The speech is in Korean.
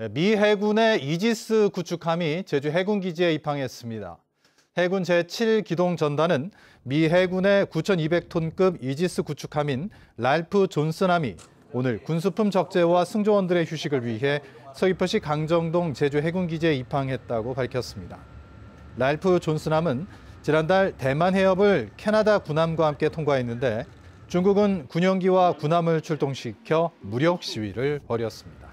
예, 미 해군의 이지스 구축함이 제주 해군 기지에 입항했습니다. 해군 제7기동 전단은 미 해군의 9,200톤급 이지스 구축함인 랄프 존슨함이 오늘 군수품 적재와 승조원들의 휴식을 위해 서귀포시 강정동 제주 해군 기지에 입항했다고 밝혔습니다. 랄프 존슨함은 지난달 대만 해협을 캐나다 군함과 함께 통과했는데 중국은 군용기와 군함을 출동시켜 무력 시위를 벌였습니다.